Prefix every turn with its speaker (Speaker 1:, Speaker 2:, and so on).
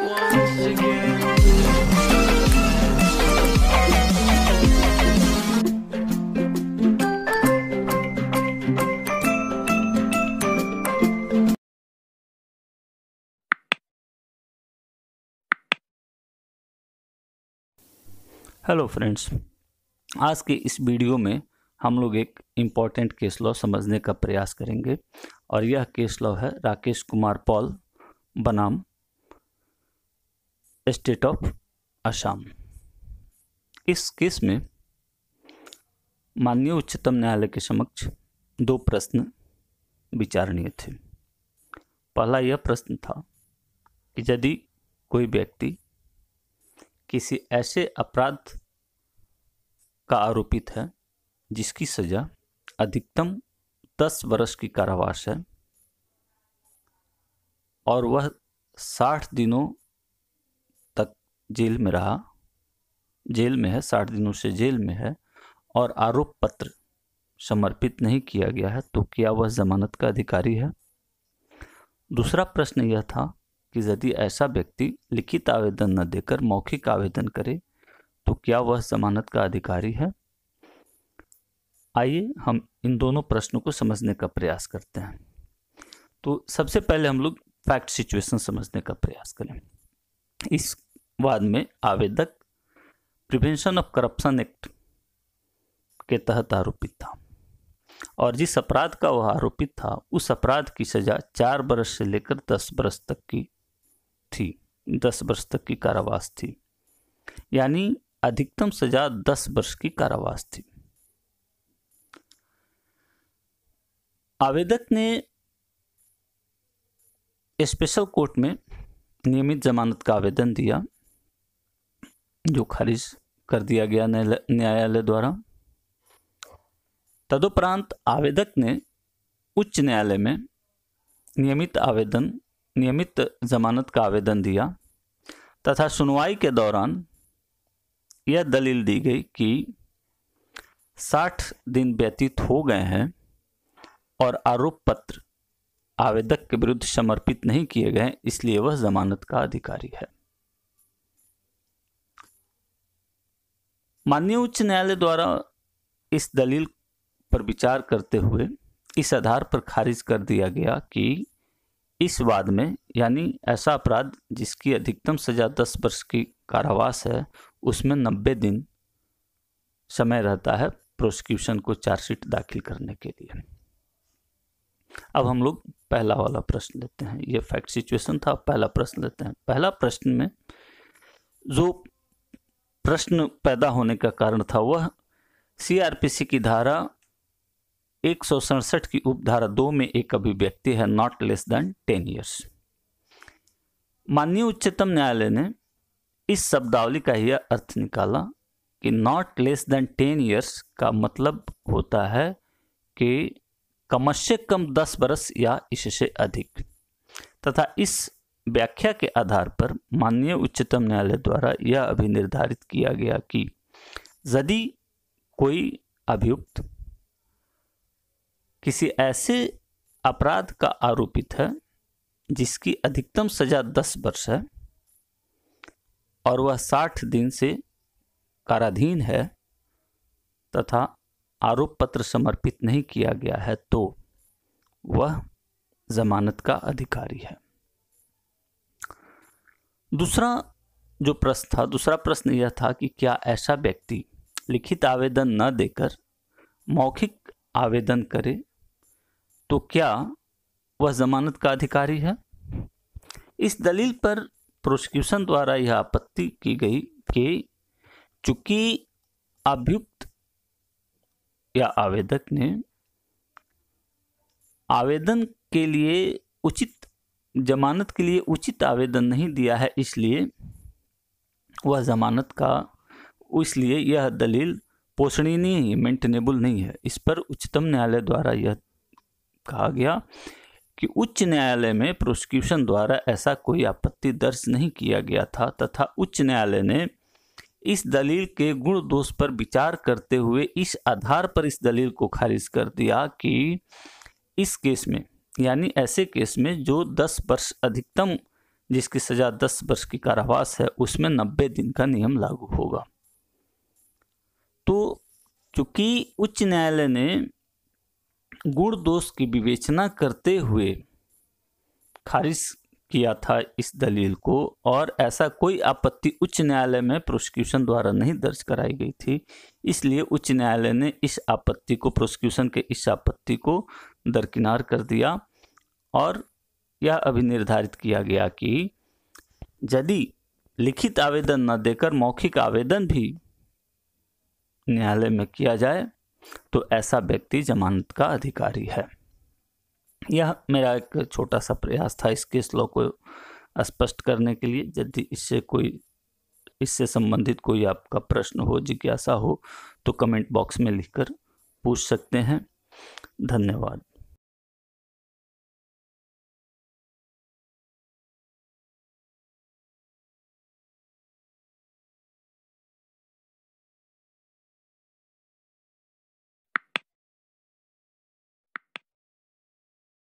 Speaker 1: hello friends आज के इस वीडियो में हम लोग एक इम्पॉर्टेंट केस लॉ समझने का प्रयास करेंगे और यह केस लॉ है राकेश कुमार पॉल बनाम स्टेट ऑफ असम इस केस में माननीय उच्चतम न्यायालय के समक्ष दो प्रश्न विचारणीय थे पहला यह प्रश्न था कि यदि कोई व्यक्ति किसी ऐसे अपराध का आरोपित है जिसकी सज़ा अधिकतम दस वर्ष की कारावास है और वह साठ दिनों जेल में रहा जेल में है साठ दिनों से जेल में है और आरोप पत्र समर्पित नहीं किया गया है तो क्या वह जमानत का अधिकारी है दूसरा प्रश्न यह था कि यदि ऐसा व्यक्ति लिखित आवेदन न देकर मौखिक आवेदन करे तो क्या वह जमानत का अधिकारी है आइए हम इन दोनों प्रश्नों को समझने का प्रयास करते हैं तो सबसे पहले हम लोग फैक्ट सिचुएशन समझने का प्रयास करें इस बाद में आवेदक प्रिवेंशन ऑफ करप्शन एक्ट के तहत आरोपित था और जिस अपराध का वह आरोपित था उस अपराध की सज़ा चार वर्ष से लेकर दस वर्ष तक की थी दस वर्ष तक की कारावास थी यानी अधिकतम सज़ा दस वर्ष की कारावास थी आवेदक ने स्पेशल कोर्ट में नियमित जमानत का आवेदन दिया जो खारिज कर दिया गया न्यायालय द्वारा तदुपरांत आवेदक ने उच्च न्यायालय में नियमित आवेदन नियमित जमानत का आवेदन दिया तथा सुनवाई के दौरान यह दलील दी गई कि 60 दिन व्यतीत हो गए हैं और आरोप पत्र आवेदक के विरुद्ध समर्पित नहीं किए गए इसलिए वह जमानत का अधिकारी है माननीय उच्च न्यायालय द्वारा इस दलील पर विचार करते हुए इस आधार पर खारिज कर दिया गया कि इस वाद में यानी ऐसा अपराध जिसकी अधिकतम सजा दस वर्ष की कारावास है उसमें नब्बे दिन समय रहता है प्रोसिक्यूशन को चार्जशीट दाखिल करने के लिए अब हम लोग पहला वाला प्रश्न लेते हैं ये फैक्ट सिचुएशन था पहला प्रश्न लेते हैं पहला प्रश्न में जो प्रश्न पैदा होने का कारण था वह सीआरपीसी की धारा एक की उपधारा दो में एक अभिव्यक्ति है not less than ten years माननीय उच्चतम न्यायालय ने इस शब्दावली का यह अर्थ निकाला कि not less than ten years का मतलब होता है कि कम से कम दस बरस या इससे अधिक तथा इस व्याख्या के आधार पर माननीय उच्चतम न्यायालय द्वारा यह अभी निर्धारित किया गया कि यदि कोई अभियुक्त किसी ऐसे अपराध का आरोपित है जिसकी अधिकतम सजा दस वर्ष है और वह साठ दिन से काराधीन है तथा आरोप पत्र समर्पित नहीं किया गया है तो वह जमानत का अधिकारी है दूसरा जो प्रश्न था दूसरा प्रश्न यह था कि क्या ऐसा व्यक्ति लिखित आवेदन न देकर मौखिक आवेदन करे तो क्या वह जमानत का अधिकारी है इस दलील पर प्रोसिक्यूशन द्वारा यह आपत्ति की गई कि चूंकि अभियुक्त या आवेदक ने आवेदन के लिए उचित जमानत के लिए उचित आवेदन नहीं दिया है इसलिए वह जमानत का इसलिए यह दलील पोषणीय मेंटेनेबल नहीं है इस पर उच्चतम न्यायालय द्वारा यह कहा गया कि उच्च न्यायालय में प्रोसिक्यूशन द्वारा ऐसा कोई आपत्ति दर्ज नहीं किया गया था तथा उच्च न्यायालय ने इस दलील के गुण दोष पर विचार करते हुए इस आधार पर इस दलील को खारिज कर दिया कि इस केस में यानी ऐसे केस में जो 10 वर्ष अधिकतम जिसकी सज़ा 10 वर्ष की कारावास है उसमें 90 दिन का नियम लागू होगा तो चूँकि उच्च न्यायालय ने गुण दोष की विवेचना करते हुए खारिज किया था इस दलील को और ऐसा कोई आपत्ति उच्च न्यायालय में प्रोसिक्यूशन द्वारा नहीं दर्ज कराई गई थी इसलिए उच्च न्यायालय ने इस आपत्ति को प्रोसिक्यूशन के इस आपत्ति को दरकिनार कर दिया और यह अभी निर्धारित किया गया कि यदि लिखित आवेदन न देकर मौखिक आवेदन भी न्यायालय में किया जाए तो ऐसा व्यक्ति जमानत का अधिकारी है यह मेरा एक छोटा सा प्रयास था इसके श्लोक को स्पष्ट करने के लिए यदि इससे कोई इससे संबंधित कोई आपका प्रश्न हो जिज्ञासा हो तो कमेंट बॉक्स में लिखकर पूछ सकते हैं धन्यवाद